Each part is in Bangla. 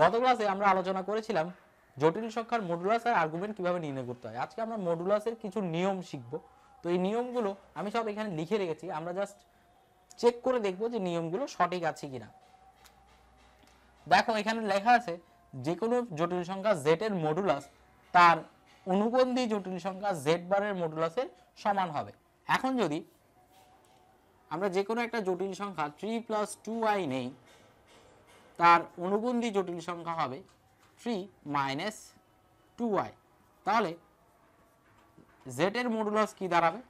গত ক্লাসে আমরা আলোচনা করেছিলাম জটিল সংখ্যার মডুলাস আর আর্গুমেন্ট কিভাবে নির্ণয় করতে হয় আজকে আমরা মডুলাসের কিছু নিয়ম শিখব তো এই নিয়মগুলো আমি সব এখানে লিখে রেখেছি আমরা জাস্ট চেক করে দেখব যে নিয়মগুলো সঠিক আছে কিনা দেখো এখানে লেখা আছে যে কোনো জটিল সংখ্যা জেড এর মডুলাস তার অনুবন্ধী জটিল সংখ্যা জেড বারের মডুলাসের সমান হবে এখন যদি আমরা যে কোনো একটা জটিল সংখ্যা থ্রি প্লাস টু আই নেই তার অনুবন্ধী জটিল সংখ্যা হবে থ্রি মাইনাস টু ওয়াই তাহলে জেটের মডুলাস কি দাঁড়াবে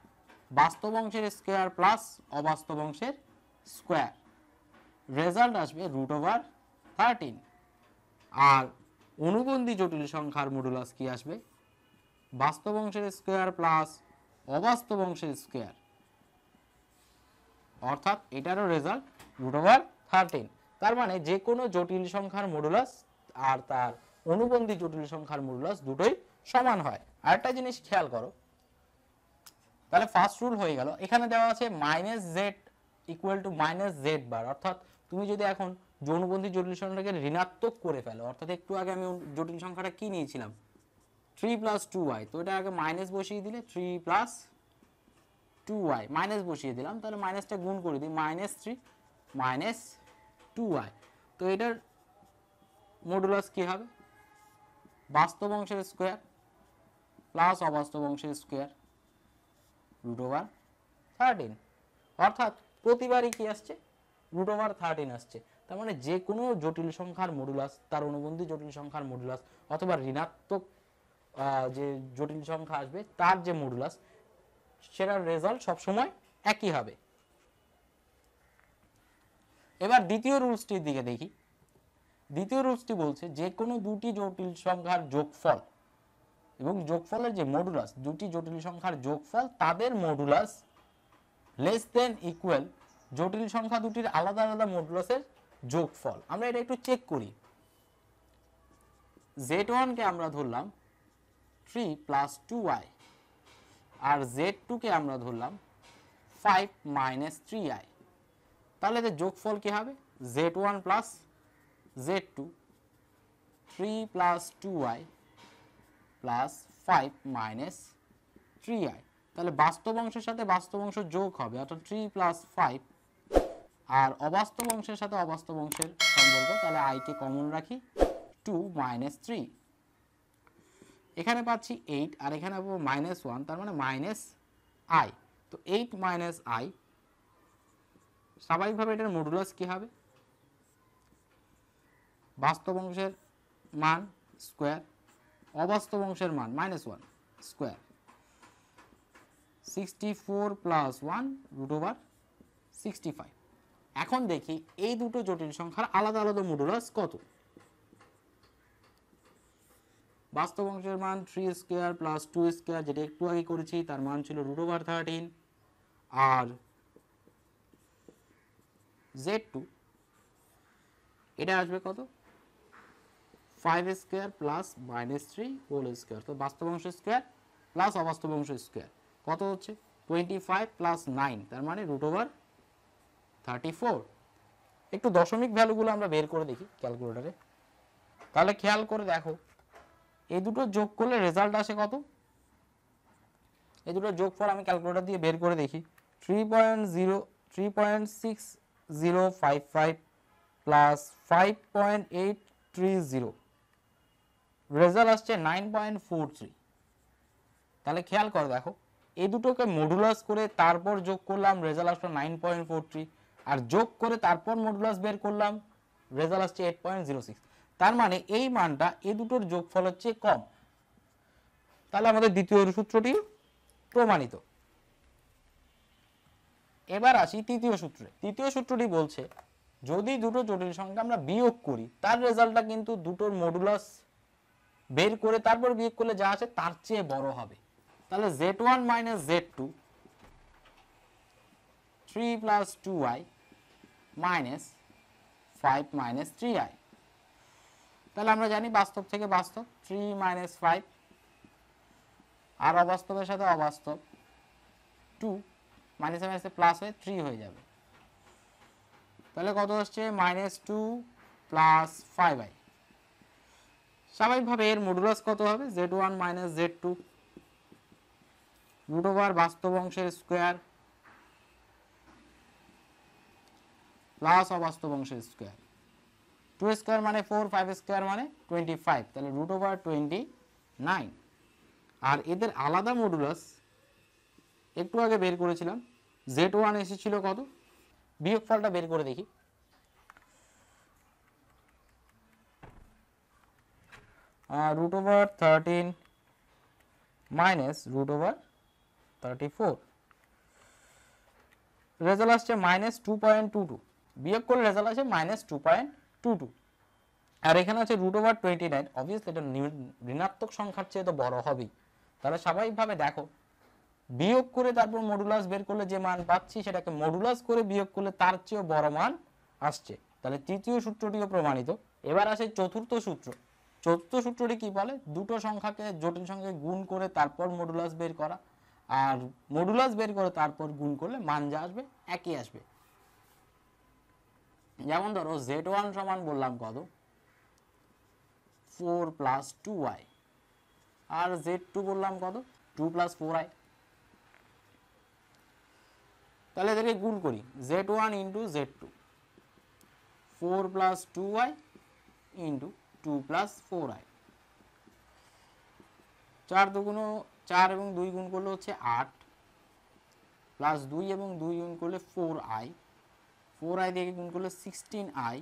বাস্তব অংশের স্কোয়ার প্লাস অবাস্তব অংশের স্কোয়ার রেজাল্ট আসবে রুট ওভার থার্টিন আর অনুবন্ধী জটিল সংখ্যার মডুলাস কি আসবে বাস্তব অংশের স্কোয়ার প্লাস অবাস্তব অংশের স্কোয়ার অর্থাৎ এটারও রেজাল্ট রুট ওভার থার্টিন তার মানে যে কোনো জটিল সংখ্যার মডুলাস আর তার অনুবন্ধী জটিল সংখ্যার মডুলাস দুটোই সমান হয় আরেকটা জিনিস খেয়াল করো তাহলে ফার্স্ট রুল হয়ে গেল এখানে দেওয়া আছে minus Z equal to minus Z bar অর্থাৎ তুমি যদি এখন যৌনবন্ধী জটিল সংখ্যাটাকে ঋণাত্মক করে ফেলো অর্থাৎ একটু আগে আমি জটিল সংখ্যাটা কি নিয়েছিলাম থ্রি প্লাস টু ওয়াই তো এটা আগে মাইনাস বসিয়ে দিলে three plus two Y minus বসিয়ে দিলাম তাহলে মাইনাসটা গুণ করে দিই minus three minus two I তো এটার মডুলাস কী হবে বাস্তব অংশের স্কোয়ার প্লাস অবাস্তব অংশের স্কোয়ার রুট ওভার থার্টিন অর্থাৎ প্রতিবারই কি আসছে রুট ওভার থার্টিন আসছে তার মানে যে কোনো জটিল সংখ্যার মডুলাস তার অনুবন্ধী জটিল সংখ্যার মডুলাস অথবা ঋণাত্মক যে জটিল সংখ্যা আসবে তার যে মডুলাস সেটার রেজাল্ট সবসময় একই হবে এবার দ্বিতীয় রুলসটির দিকে দেখি দ্বিতীয় রুলসটি বলছে যে কোনো দুটি জটিল সংখ্যার যোগফল এবং যোগফলের যে মডুলাস দুটি জটিল সংখ্যার যোগফল তাদের মডুলাস লেস দেন ইকুয়াল জটিল সংখ্যা দুটির আলাদা আলাদা মডুলাসের যোগফল আমরা এটা একটু চেক করি জেড ওয়ানকে আমরা ধরলাম থ্রি প্লাস টু আর জেড টুকে আমরা ধরলাম ফাইভ মাইনাস থ্রি আই তাহলে এদের যোগফল কী হবে Z one plus Z two three plus two I plus five minus three I তাহলে বাস্তব অংশের সাথে বাস্তব অংশ যোগ হবে অর্থাৎ থ্রি প্লাস ফাইভ আর অবাস্তব অংশের সাথে অবাস্তব অংশের সম্পর্ক তাহলে আইকে কমন রাখি টু মাইনাস থ্রি এখানে পাচ্ছি এইট আর এখানে পাবো মাইনাস ওয়ান তার মানে মাইনাস আই তো এইট মাইনাস আই স্বাভাবিকভাবে এটার মডুলাস কী হবে বাস্তব অংশের মান স্কোয়ার অবাস্তব অংশের মান minus one square sixty four plus one root sixty five এখন দেখি এই দুটো জটিল সংখ্যার আলাদা আলাদা মডুলাস কত বাস্তব অংশের মান three square plus two square যেটা একটু আগে করেছি তার মান ছিল রুট ওভার থার্টিন আর জেড টু এটা আসবে কত five square plus minus three whole square তো বাস্তব অংশ স্কোয়ার প্লাস অবাস্তব অংশ স্কোয়ার কত হচ্ছে টোয়েন্টি ফাইভ প্লাস নাইন তার মানে রুট ওভার থার্টি ফোর একটু দশমিক ভ্যালুগুলো আমরা বের করে দেখি ক্যালকুলেটারে তাহলে খেয়াল করে দেখো এই দুটো যোগ করলে রেজাল্ট আসে কত এই দুটো যোগফল আমি ক্যালকুলেটার দিয়ে বের করে দেখি three point zero three point six zero five five plus five point eight three zero result আসছে নাইন পয়েন্ট ফোর থ্রি তাহলে খেয়াল করে দেখো এই দুটোকে মডুলাস করে তারপর যোগ করলাম রেজাল্ট আসলো নাইন পয়েন্ট ফোর থ্রি আর যোগ করে তারপর মডুলাস বের করলাম রেজাল্ট আসছে এইট পয়েন্ট জিরো সিক্স তার মানে এই মানটা এ দুটোর যোগফল হচ্ছে কম তাহলে আমাদের দ্বিতীয় সূত্রটি প্রমাণিত এবার আসি তৃতীয় সূত্রে তৃতীয় সূত্রটি বলছে যদি দুটো জটিল সংখ্যা আমরা বিয়োগ করি তার রেজাল্টটা কিন্তু দুটোর মডুলাস বের করে তারপর বিয়োগ করলে যা আছে তার চেয়ে বড় হবে তাহলে Z one minus Z two three plus two I minus five minus three I তাহলে আমরা জানি বাস্তব থেকে বাস্তব থ্রি মাইনাস ফাইভ আর অবাস্তবের সাথে অবাস্তব টু মাইনাস হবে আসলে প্লাস হয়ে থ্রি হয়ে যাবে তাহলে কত হচ্ছে minus two plus five I স্বাভাবিকভাবে এর মডুলাস কত হবে Z one minus Z two root over বাস্তব অংশের স্কোয়ার প্লাস অবাস্তব অংশের স্কোয়ার টু স্কোয়ার মানে ফোর ফাইভ স্কোয়ার মানে টোয়েন্টি ফাইভ তাহলে রুট ওভার টোয়েন্টি নাইন আর এদের আলাদা মডুলাস একটু আগে বের করেছিলাম জেড ওয়ান এসেছিল কত ফলটা বের করে দেখি root over thirteen minus root over thirty four result আসছে minus two point two two বিয়োগ করলে রেজাল্ট আছে minus two point two two আর এখানে আছে root over twenty nine obviously এটা ঋণাত্মক সংখ্যার চেয়ে তো বড় হবেই তাহলে স্বাভাবিকভাবে দেখো বিয়োগ করে তারপর মডুলাস বের করলে যে মান পাচ্ছি সেটাকে মডুলাস করে বিয়োগ করলে তার চেয়েও বড় মান আসছে তাহলে তৃতীয় সূত্রটিও প্রমাণিত এবার আসে চতুর্থ সূত্র চতুর্থ সূত্রটি কি বলে দুটো সংখ্যাকে জটিল সংখ্যা গুণ করে তারপর মডুলাস বের করা আর মডুলাস বের করে তারপর গুণ করলে মান যা আসবে একই আসবে যেমন ধরো জেড ওয়ান সমান বললাম কত ফোর প্লাস টু ওয়াই আর জেড টু বললাম কত টু প্লাস ফোর আয় তাহলে এদেরকে গুণ করি Z one into Z two four plus two Y into two plus four I চার দুগুণ চার এবং দুই গুণ করলে হচ্ছে আট প্লাস দুই এবং দুই গুণ করলে ফোর আই ফোর আই দিয়ে গুণ করলে সিক্সটিন আই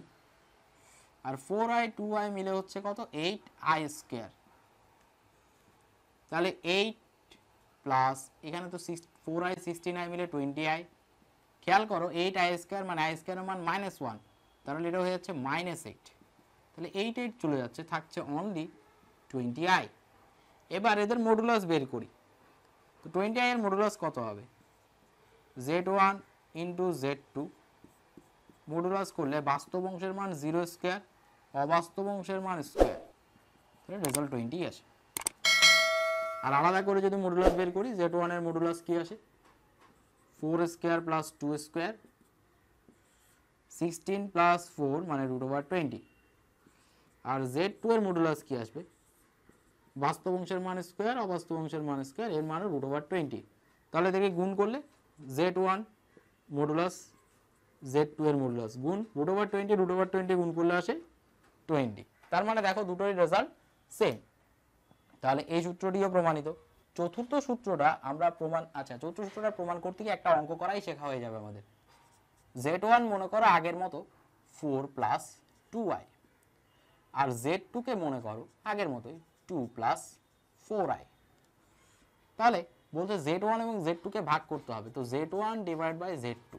আর ফোর আই টু আই মিলে হচ্ছে কত এইট আই স্কোয়ার তাহলে এইট প্লাস এখানে তো six four I sixteen I মিলে টোয়েন্টি আই খেয়াল করো এইট আই স্কোয়ার মানে আই স্কোয়ার মান মাইনাস ওয়ান তাহলে এটা হয়ে যাচ্ছে মাইনাস এইট তাহলে এইট এইট চলে যাচ্ছে থাকছে অনলি টোয়েন্টি আই এবার এদের মডুলাস বের করি তো টোয়েন্টি আইয়ের মডুলাস কত হবে Z one into Z two modulus করলে বাস্তব অংশের মান জিরো স্কোয়ার অবাস্তব অংশের মান স্কোয়ার তাহলে রেজাল্ট টোয়েন্টি আসে আর আলাদা করে যদি মডুলাস বের করি জেড ওয়ানের মডুলাস কী আসে four square plus two square sixteen plus four মানে রুট ওভার টোয়েন্টি আর জেড টু এর মডুলাস কী আসবে বাস্তব অংশের মান স্কোয়ার অবাস্তব অংশের মান স্কোয়ার এর মানে রুট ওভার টোয়েন্টি তাহলে দেখি গুণ করলে Z one modulus Z two এর মডুলাস গুণ root over twenty root over twenty গুণ করলে আসে টোয়েন্টি তার মানে দেখো দুটোরই রেজাল্ট সেম তাহলে এই সূত্রটিও প্রমাণিত চতুর্থ সূত্রটা আমরা প্রমাণ আচ্ছা চতুর্থ সূত্রটা প্রমাণ করতে গিয়ে একটা অঙ্ক করাই শেখা হয়ে যাবে আমাদের জেড ওয়ান মনে করো আগের মতো ফোর প্লাস টু আই আর জেড টুকে মনে করো আগের মতোই টু প্লাস ফোর আই তাহলে বলতে জেড ওয়ান এবং জেড টুকে ভাগ করতে হবে তো Z one divide by Z two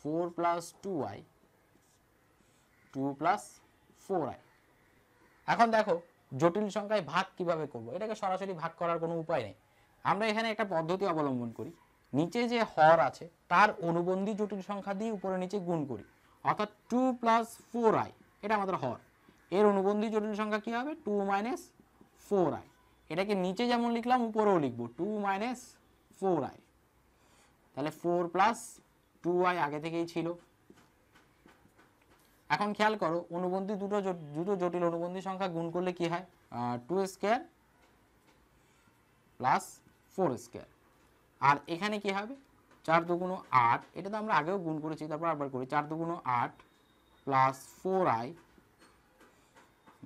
four plus two I two plus four I এখন দেখো জটিল সংখ্যায় ভাগ কিভাবে করব এটাকে সরাসরি ভাগ করার কোনো উপায় নেই আমরা এখানে একটা পদ্ধতি অবলম্বন করি নিচে যে হর আছে তার অনুবন্ধী জটিল সংখ্যা দিয়ে উপরে নিচে গুণ করি অর্থাৎ টু প্লাস ফোর আই এটা আমাদের হর এর অনুবন্ধী জটিল সংখ্যা কী হবে টু মাইনাস ফোর আই এটাকে নিচে যেমন লিখলাম উপরেও লিখবো টু মাইনাস ফোর আই তাহলে ফোর প্লাস টু আই আগে থেকেই ছিল এখন খেয়াল করো অনুবন্ধী দুটো দুটো জটিল অনুবন্ধী সংখ্যা গুণ করলে কি হয় two square plus four square আর এখানে কি হবে চার দুগুণ আট এটা তো আমরা আগেও গুণ করেছি তারপর আবার করি চার দুগুণ আট plus four I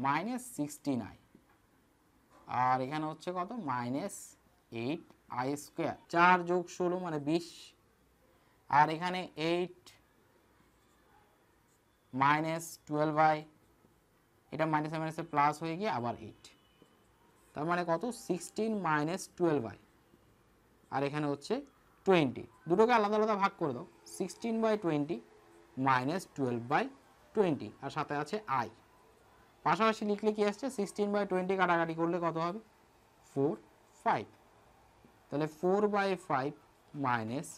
minus sixteen I আর এখানে হচ্ছে কত মাইনাস এইট আই স্কোয়ার চার যোগ ষোলো মানে বিশ আর এখানে এইট মাইনাস টুয়েলভ আই এটা মাইনাস মাইনাসে প্লাস হয়ে গিয়ে আবার এইট তার মানে কত সিক্সটিন মাইনাস টুয়েলভ আই আর এখানে হচ্ছে টোয়েন্টি দুটোকে আলাদা আলাদা ভাগ করে দাও sixteen by twenty minus twelve by twenty আর সাথে আছে আই পাশাপাশি লিখলে কী আসছে সিক্সটিন বাই টোয়েন্টি কাটাকাটি করলে কত হবে ফোর ফাইভ তাহলে four by five minus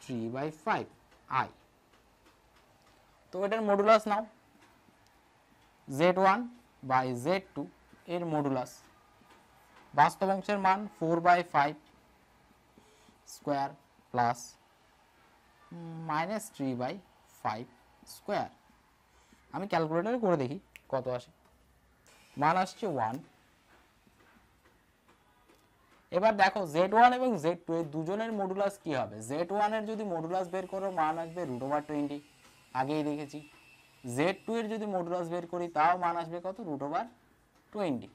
three by five I তো এটার মডুলাস নাও Z one by Z two এর মডুলাস বাস্তব অংশের মান four by five square plus minus three by five square আমি ক্যালকুলেটারে করে দেখি কত আসে মান আসছে ওয়ান এবার দেখো জেড ওয়ান এবং জেড টু এর দুজনের মডুলাস কি হবে জেড ওয়ানের যদি মডুলাস বের করো মান আসবে রুট ওভার টোয়েন্টি আগেই দেখেছি জেড টু এর যদি মডুলাস বের করি তাও মান আসবে কত রুট ওভার টোয়েন্টি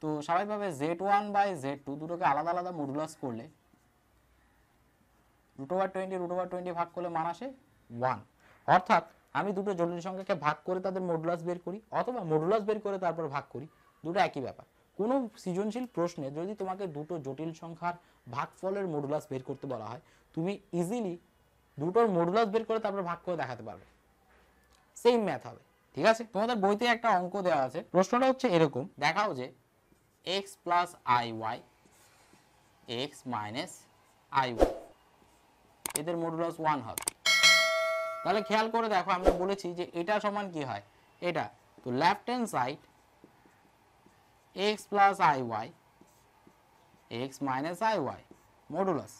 তো স্বাভাবিকভাবে Z one by Z two দুটোকে আলাদা আলাদা মডুলাস করলে root over twenty root over twenty ভাগ করলে মান আসে ওয়ান অর্থাৎ আমি দুটো জটিল সংখ্যাকে ভাগ করে তাদের মডুলাস বের করি অথবা মডুলাস বের করে তারপর ভাগ করি দুটো একই ব্যাপার কোনো সৃজনশীল প্রশ্নে যদি তোমাকে দুটো জটিল সংখ্যার ভাগফলের মডুলাস বের করতে বলা হয় তুমি ইজিলি দুটোর মডুলাস বের করে তারপর ভাগ করে দেখাতে পারবে সেম ম্যাথ হবে ঠিক আছে তোমাদের বইতে একটা অঙ্ক দেওয়া আছে প্রশ্নটা হচ্ছে এরকম দেখাও যে X plus I Y X minus I Y এদের মডুলাস ওয়ান হবে তাহলে খেয়াল করে দেখো আমরা বলেছি যে এটা সমান কি হয় এটা তো left hand side X plus I Y X minus I Y modulus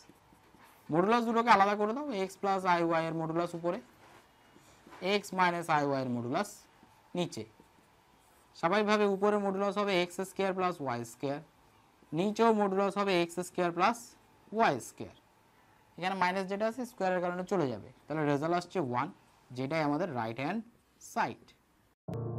modulus দুটোকে আলাদা করে দাও এক্স প্লাস আই ওয়াই এর মডুলাস উপরে এক্স মাইনাস আই ওয়াই এর মডুলাস নিচে স্বাভাবিকভাবে উপরে মডুলাস হবে X square plus Y square নিচেও মডুলাস হবে X square plus Y square এখানে মাইনাস যেটা আছে স্কোয়ারের কারণে চলে যাবে তাহলে রেজাল্ট আসছে ওয়ান যেটাই আমাদের রাইট হ্যান্ড সাইড